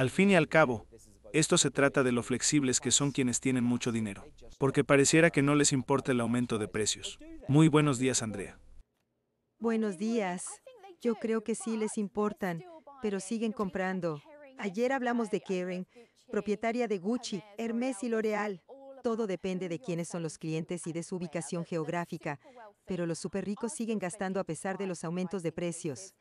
Al fin y al cabo, esto se trata de lo flexibles que son quienes tienen mucho dinero, porque pareciera que no les importa el aumento de precios. Muy buenos días, Andrea. Buenos días. Yo creo que sí les importan, pero siguen comprando. Ayer hablamos de Karen, propietaria de Gucci, Hermes y L'Oreal. Todo depende de quiénes son los clientes y de su ubicación geográfica, pero los superricos siguen gastando a pesar de los aumentos de precios.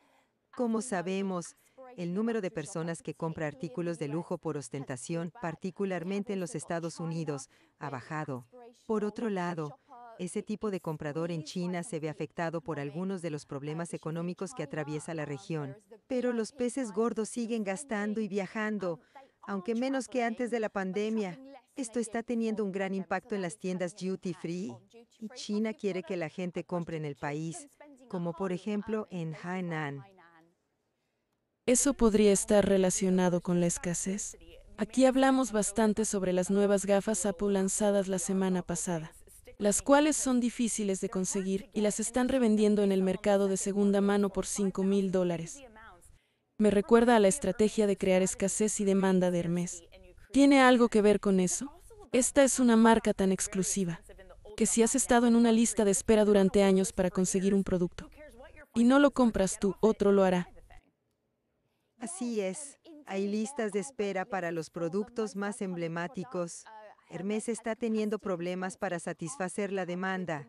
Como sabemos, el número de personas que compra artículos de lujo por ostentación, particularmente en los Estados Unidos, ha bajado. Por otro lado, ese tipo de comprador en China se ve afectado por algunos de los problemas económicos que atraviesa la región. Pero los peces gordos siguen gastando y viajando, aunque menos que antes de la pandemia. Esto está teniendo un gran impacto en las tiendas duty free y China quiere que la gente compre en el país, como por ejemplo en Hainan. Eso podría estar relacionado con la escasez. Aquí hablamos bastante sobre las nuevas gafas Apple lanzadas la semana pasada, las cuales son difíciles de conseguir y las están revendiendo en el mercado de segunda mano por 5 mil dólares. Me recuerda a la estrategia de crear escasez y demanda de Hermes. ¿Tiene algo que ver con eso? Esta es una marca tan exclusiva que si has estado en una lista de espera durante años para conseguir un producto y no lo compras tú, otro lo hará. Así es, hay listas de espera para los productos más emblemáticos. Hermes está teniendo problemas para satisfacer la demanda.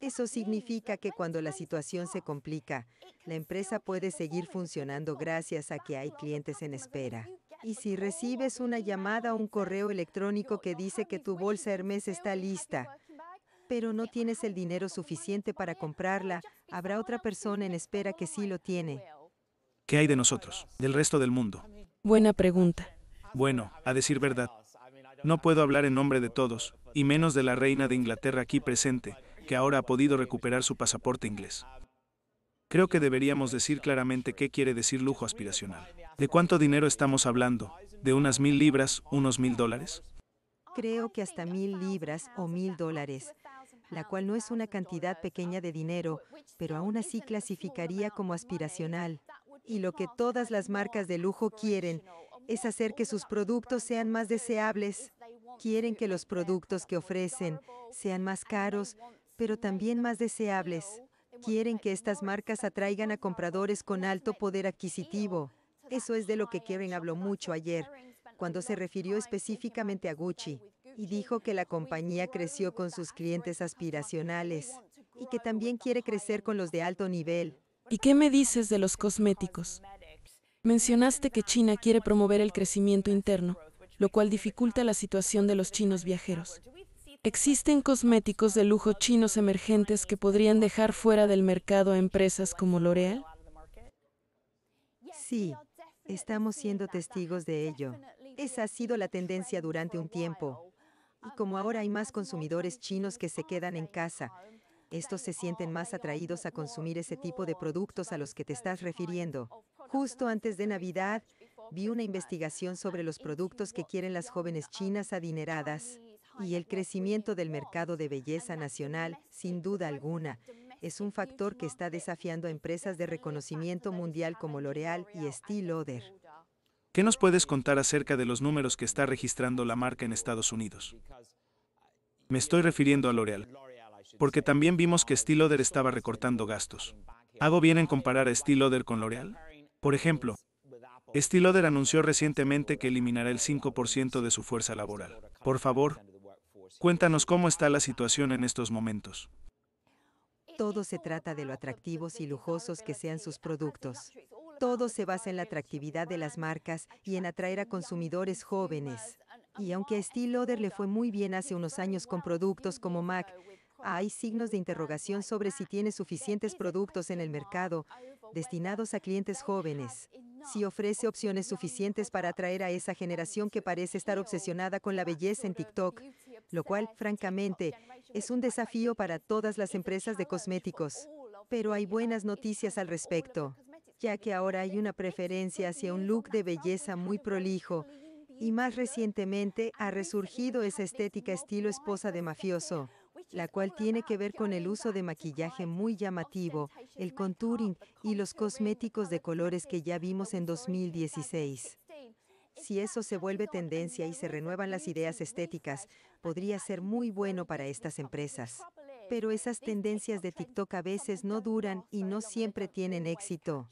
Eso significa que cuando la situación se complica, la empresa puede seguir funcionando gracias a que hay clientes en espera. Y si recibes una llamada o un correo electrónico que dice que tu bolsa Hermes está lista, pero no tienes el dinero suficiente para comprarla, habrá otra persona en espera que sí lo tiene. ¿Qué hay de nosotros, del resto del mundo? Buena pregunta. Bueno, a decir verdad, no puedo hablar en nombre de todos, y menos de la reina de Inglaterra aquí presente, que ahora ha podido recuperar su pasaporte inglés. Creo que deberíamos decir claramente qué quiere decir lujo aspiracional. ¿De cuánto dinero estamos hablando? ¿De unas mil libras, unos mil dólares? Creo que hasta mil libras o mil dólares, la cual no es una cantidad pequeña de dinero, pero aún así clasificaría como aspiracional y lo que todas las marcas de lujo quieren es hacer que sus productos sean más deseables. Quieren que los productos que ofrecen sean más caros, pero también más deseables. Quieren que estas marcas atraigan a compradores con alto poder adquisitivo. Eso es de lo que Karen habló mucho ayer, cuando se refirió específicamente a Gucci y dijo que la compañía creció con sus clientes aspiracionales y que también quiere crecer con los de alto nivel. ¿Y qué me dices de los cosméticos? Mencionaste que China quiere promover el crecimiento interno, lo cual dificulta la situación de los chinos viajeros. Existen cosméticos de lujo chinos emergentes que podrían dejar fuera del mercado a empresas como L'Oreal? Sí, estamos siendo testigos de ello. Esa ha sido la tendencia durante un tiempo. Y como ahora hay más consumidores chinos que se quedan en casa, estos se sienten más atraídos a consumir ese tipo de productos a los que te estás refiriendo. Justo antes de Navidad, vi una investigación sobre los productos que quieren las jóvenes chinas adineradas y el crecimiento del mercado de belleza nacional, sin duda alguna, es un factor que está desafiando a empresas de reconocimiento mundial como L'Oreal y Steel Lauder. ¿Qué nos puedes contar acerca de los números que está registrando la marca en Estados Unidos? Me estoy refiriendo a L'Oreal porque también vimos que Lauder estaba recortando gastos. ¿Hago bien en comparar a Lauder con L'Oreal? Por ejemplo, Lauder anunció recientemente que eliminará el 5% de su fuerza laboral. Por favor, cuéntanos cómo está la situación en estos momentos. Todo se trata de lo atractivos y lujosos que sean sus productos. Todo se basa en la atractividad de las marcas y en atraer a consumidores jóvenes. Y aunque a Steel le fue muy bien hace unos años con productos como Mac, hay signos de interrogación sobre si tiene suficientes productos en el mercado destinados a clientes jóvenes, si ofrece opciones suficientes para atraer a esa generación que parece estar obsesionada con la belleza en TikTok, lo cual, francamente, es un desafío para todas las empresas de cosméticos. Pero hay buenas noticias al respecto, ya que ahora hay una preferencia hacia un look de belleza muy prolijo, y más recientemente ha resurgido esa estética estilo esposa de mafioso la cual tiene que ver con el uso de maquillaje muy llamativo, el contouring y los cosméticos de colores que ya vimos en 2016. Si eso se vuelve tendencia y se renuevan las ideas estéticas, podría ser muy bueno para estas empresas. Pero esas tendencias de TikTok a veces no duran y no siempre tienen éxito.